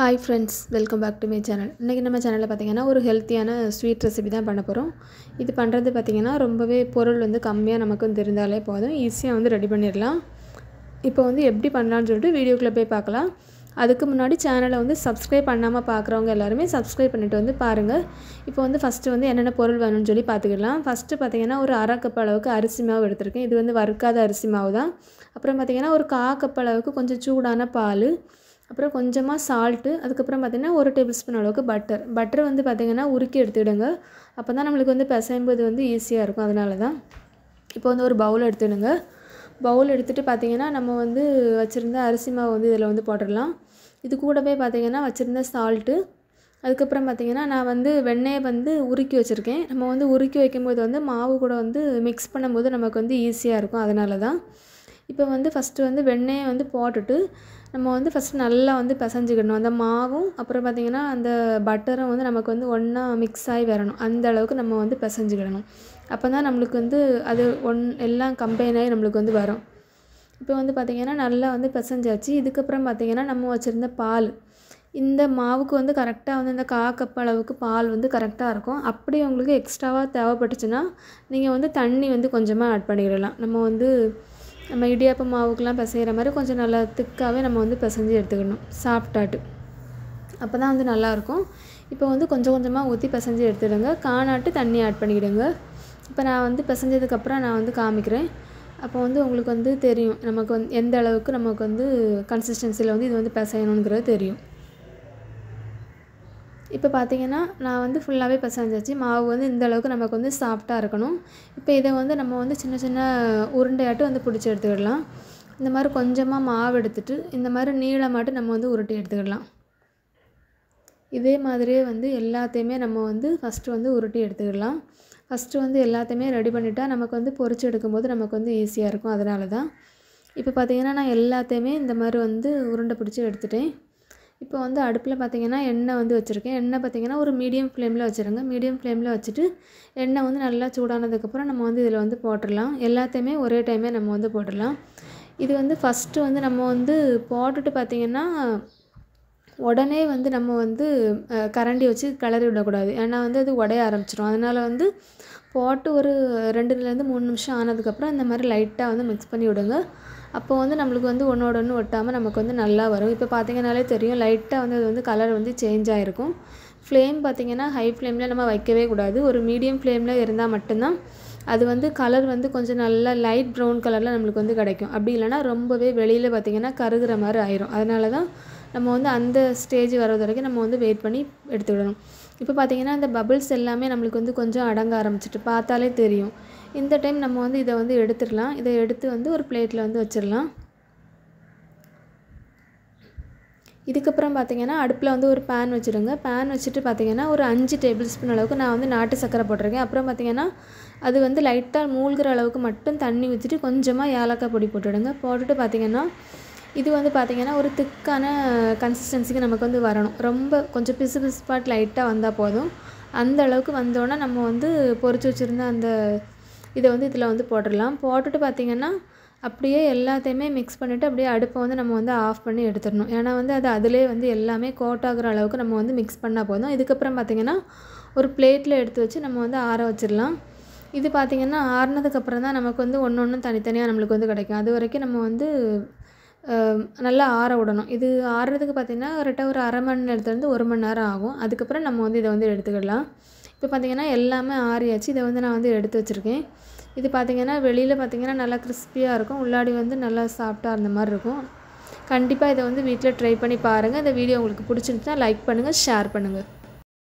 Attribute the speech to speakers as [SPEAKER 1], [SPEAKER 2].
[SPEAKER 1] hi friends welcome back to my channel இன்றைக்கி நம்ம சேனலில் பார்த்திங்கன்னா ஒரு ஹெல்த்தியான ஸ்வீட் ரெசிபி தான் பண்ண போகிறோம் இது பண்ணுறது பார்த்திங்கன்னா ரொம்பவே பொருள் வந்து கம்மியாக நமக்கு தெரிந்தாலே போதும் ஈஸியாக வந்து ரெடி பண்ணிடலாம் இப்போ வந்து எப்படி பண்ணலான்னு சொல்லிட்டு வீடியோக்குள்ளே போய் பார்க்கலாம் அதுக்கு முன்னாடி சேனலை வந்து சப்ஸ்கிரைப் பண்ணாமல் பார்க்குறவங்க எல்லாருமே சப்ஸ்கிரைப் பண்ணிவிட்டு வந்து பாருங்கள் இப்போ வந்து ஃபஸ்ட்டு வந்து என்னென்ன பொருள் வேணும்னு சொல்லி பார்த்துக்கலாம் ஃபஸ்ட்டு பார்த்திங்கன்னா ஒரு அரை கப் அளவுக்கு அரிசி மாவு எடுத்திருக்கேன் இது வந்து வறுக்காத அரிசி மாவு தான் அப்புறம் பார்த்திங்கன்னா ஒரு கா கப் அளவுக்கு கொஞ்சம் சூடான பால் அப்புறம் கொஞ்சமாக சால்ட்டு அதுக்கப்புறம் பார்த்திங்கன்னா ஒரு டேபிள் ஸ்பூன் அளவுக்கு பட்டர் பட்டர் வந்து பார்த்திங்கன்னா உருக்கி எடுத்துவிடுங்க அப்போ தான் நம்மளுக்கு வந்து பிசையும்போது வந்து ஈஸியாக இருக்கும் அதனால தான் இப்போ வந்து ஒரு பவுல் எடுத்துவிடுங்க பவுல் எடுத்துகிட்டு பார்த்திங்கன்னா நம்ம வந்து வச்சுருந்த அரிசி மாவு வந்து இதில் வந்து போட்டுடலாம் இது கூடவே பார்த்திங்கன்னா வச்சுருந்த சால்ட்டு அதுக்கப்புறம் பார்த்திங்கன்னா நான் வந்து வெண்ணெயை வந்து உருக்கி வச்சுருக்கேன் நம்ம வந்து உருக்கி வைக்கும்போது வந்து மாவு கூட வந்து மிக்ஸ் பண்ணும்போது நமக்கு வந்து ஈஸியாக இருக்கும் அதனால தான் இப்போ வந்து ஃபஸ்ட்டு வந்து வெண்ணெயை வந்து போட்டுட்டு நம்ம வந்து ஃபஸ்ட்டு நல்லா வந்து பிசைஞ்சிக்கிடணும் அந்த மாவும் அப்புறம் பார்த்திங்கன்னா அந்த பட்டரும் வந்து நமக்கு வந்து ஒன்றா மிக்ஸ் ஆகி வரணும் அந்த அளவுக்கு நம்ம வந்து பிசைஞ்சிக்கிடணும் அப்போ தான் நம்மளுக்கு வந்து அது ஒன் எல்லாம் கம்பைன் ஆகி நம்மளுக்கு வந்து வரும் இப்போ வந்து பார்த்திங்கன்னா நல்லா வந்து பிசைஞ்சாச்சு இதுக்கப்புறம் பார்த்திங்கன்னா நம்ம வச்சுருந்த பால் இந்த மாவுக்கு வந்து கரெக்டாக வந்து இந்த கா கப் அளவுக்கு பால் வந்து கரெக்டாக இருக்கும் அப்படி உங்களுக்கு எக்ஸ்ட்ராவாக தேவைப்பட்டுச்சுன்னா நீங்கள் வந்து தண்ணி வந்து கொஞ்சமாக ஆட் பண்ணிக்கிடலாம் நம்ம வந்து நம்ம இடியாப்ப மாவுக்கெலாம் பிசைகிற மாதிரி கொஞ்சம் நல்லா திக்காகவே நம்ம வந்து பிசைஞ்சு எடுத்துக்கணும் சாப்பிட்டாட்டு அப்போ தான் வந்து நல்லாயிருக்கும் இப்போ வந்து கொஞ்சம் கொஞ்சமாக ஊற்றி பிசைஞ்சு எடுத்துடுங்க காணாட்டு தண்ணி ஆட் பண்ணிக்கிடுங்க இப்போ நான் வந்து பிசைஞ்சதுக்கப்புறம் நான் வந்து காமிக்கிறேன் அப்போ வந்து உங்களுக்கு வந்து தெரியும் நமக்கு வந்து எந்த அளவுக்கு நமக்கு வந்து கன்சிஸ்டன்சியில் வந்து இது வந்து பிசையணுங்கிறது தெரியும் இப்போ பார்த்திங்கன்னா நான் வந்து ஃபுல்லாகவே பிசைஞ்சாச்சு மாவு வந்து இந்த அளவுக்கு நமக்கு வந்து சாஃப்டாக இருக்கணும் இப்போ இதை வந்து நம்ம வந்து சின்ன சின்ன உருண்டையாட்டும் வந்து பிடிச்சி எடுத்துக்கிடலாம் இந்த மாதிரி கொஞ்சமாக மாவு எடுத்துகிட்டு இந்த மாதிரி நீளமாட்டு நம்ம வந்து உருட்டி எடுத்துக்கிடலாம் இதே மாதிரியே வந்து எல்லாத்தையுமே நம்ம வந்து ஃபஸ்ட்டு வந்து உருட்டி எடுத்துக்கிடலாம் ஃபஸ்ட்டு வந்து எல்லாத்தையுமே ரெடி பண்ணிட்டா நமக்கு வந்து பொறிச்சு எடுக்கும்போது நமக்கு வந்து ஈஸியாக இருக்கும் அதனால தான் இப்போ பார்த்திங்கன்னா நான் எல்லாத்தையுமே இந்த மாதிரி வந்து உருண்டை பிடிச்சி எடுத்துட்டேன் இப்போ வந்து அடுப்பில் பார்த்திங்கன்னா எண்ணெய் வந்து வச்சுருக்கேன் எண்ணெய் பார்த்திங்கன்னா ஒரு மீடியம் ஃப்ளேமில் வச்சுருங்க மீடியம் ஃப்ளேமில் வச்சுட்டு எண்ணெய் வந்து நல்லா சூடானதுக்கப்புறம் நம்ம வந்து இதில் வந்து போட்டுடலாம் எல்லாத்தையுமே ஒரே டைமே நம்ம வந்து போட்டுடலாம் இது வந்து ஃபஸ்ட்டு வந்து நம்ம வந்து போட்டுட்டு பார்த்திங்கன்னா உடனே வந்து நம்ம வந்து கரண்டி வச்சு கிளறி விடக்கூடாது ஏன்னா வந்து அது உடைய ஆரம்பிச்சிடும் அதனால் வந்து போட்டு ஒரு ரெண்டுலேருந்து மூணு நிமிஷம் ஆனதுக்கப்புறம் இந்த மாதிரி லைட்டாக வந்து மிக்ஸ் பண்ணி விடுங்க அப்போ வந்து நம்மளுக்கு வந்து ஒன்றோட ஒன்று ஒட்டாமல் நமக்கு வந்து நல்லா வரும் இப்போ பார்த்தீங்கன்னாலே தெரியும் லைட்டாக வந்து அது வந்து கலர் வந்து சேஞ்ச் ஆகிருக்கும் ஃப்ளேம் பார்த்திங்கன்னா ஹை ஃப்ளேமில் நம்ம வைக்கவே கூடாது ஒரு மீடியம் ஃப்ளேமில் இருந்தால் மட்டும்தான் அது வந்து கலர் வந்து கொஞ்சம் நல்லா லைட் ப்ரௌன் கலரில் நம்மளுக்கு வந்து கிடைக்கும் அப்படி இல்லைனா ரொம்பவே வெளியில் பார்த்திங்கன்னா கருகிற மாதிரி ஆயிரும் அதனால தான் நம்ம வந்து அந்த ஸ்டேஜ் வர்றது வரைக்கும் நம்ம வந்து வெயிட் பண்ணி எடுத்து விடணும் இப்போ பார்த்திங்கன்னா இந்த பபுள்ஸ் எல்லாமே நம்மளுக்கு வந்து கொஞ்சம் அடங்க ஆரம்பிச்சிட்டு பார்த்தாலே தெரியும் இந்த டைம் நம்ம வந்து இதை வந்து எடுத்துடலாம் இதை எடுத்து வந்து ஒரு பிளேட்டில் வந்து வச்சிடலாம் இதுக்கப்புறம் பார்த்திங்கன்னா அடுப்பில் வந்து ஒரு பேன் வச்சுடுங்க பேன் வச்சுட்டு பார்த்திங்கன்னா ஒரு அஞ்சு டேபிள் ஸ்பூன் அளவுக்கு நான் வந்து நாட்டு சக்கரை போட்டிருக்கேன் அப்புறம் பார்த்திங்கன்னா அது வந்து லைட்டாக மூழ்கிற அளவுக்கு மட்டும் தண்ணி ஊற்றிட்டு கொஞ்சமாக ஏலக்காய் பொடி போட்டுவிடுங்க போட்டுட்டு பார்த்திங்கன்னா இது வந்து பார்த்திங்கன்னா ஒரு திக்கான கன்சிஸ்டன்சிக்கு நமக்கு வந்து வரணும் ரொம்ப கொஞ்சம் பிசு பிசுப்பாட் லைட்டாக வந்தால் போதும் அந்த அளவுக்கு வந்தோன்னா நம்ம வந்து பொறிச்சு வச்சுருந்த அந்த இதை வந்து இதில் வந்து போட்டுடலாம் போட்டுட்டு பார்த்திங்கன்னா அப்படியே எல்லாத்தையுமே மிக்ஸ் பண்ணிவிட்டு அப்படியே அடுப்பை வந்து நம்ம வந்து ஆஃப் பண்ணி எடுத்துடணும் ஏன்னா வந்து அது அதிலே வந்து எல்லாமே கோட் ஆகுற அளவுக்கு நம்ம வந்து மிக்ஸ் பண்ணால் போதும் இதுக்கப்புறம் பார்த்திங்கன்னா ஒரு பிளேட்டில் எடுத்து வச்சு நம்ம வந்து ஆற வச்சிடலாம் இது பார்த்திங்கன்னா ஆறுனதுக்கப்புறம் தான் நமக்கு வந்து ஒன்று ஒன்றும் தனித்தனியாக நம்மளுக்கு வந்து கிடைக்கும் அது வரைக்கும் நம்ம வந்து நல்லா ஆற விடணும் இது ஆறுறதுக்கு பார்த்திங்கன்னா கரெக்டாக ஒரு அரை மணி நேரத்துலேருந்து ஒரு மணி நேரம் ஆகும் அதுக்கப்புறம் நம்ம வந்து இதை வந்து எடுத்துக்கிடலாம் இப்போ பார்த்திங்கன்னா எல்லாமே ஆறியாச்சு இதை வந்து நான் வந்து எடுத்து வச்சுருக்கேன் இது பார்த்திங்கன்னா வெளியில் பார்த்திங்கன்னா நல்லா கிறிஸ்பியாக இருக்கும் உள்ளாடி வந்து நல்லா சாஃப்டாக இருந்த மாதிரி இருக்கும் கண்டிப்பாக இதை வந்து வீட்டில் ட்ரை பண்ணி பாருங்கள் இந்த வீடியோ உங்களுக்கு பிடிச்சிருந்துச்சுன்னா லைக் பண்ணுங்கள் ஷேர் பண்ணுங்கள்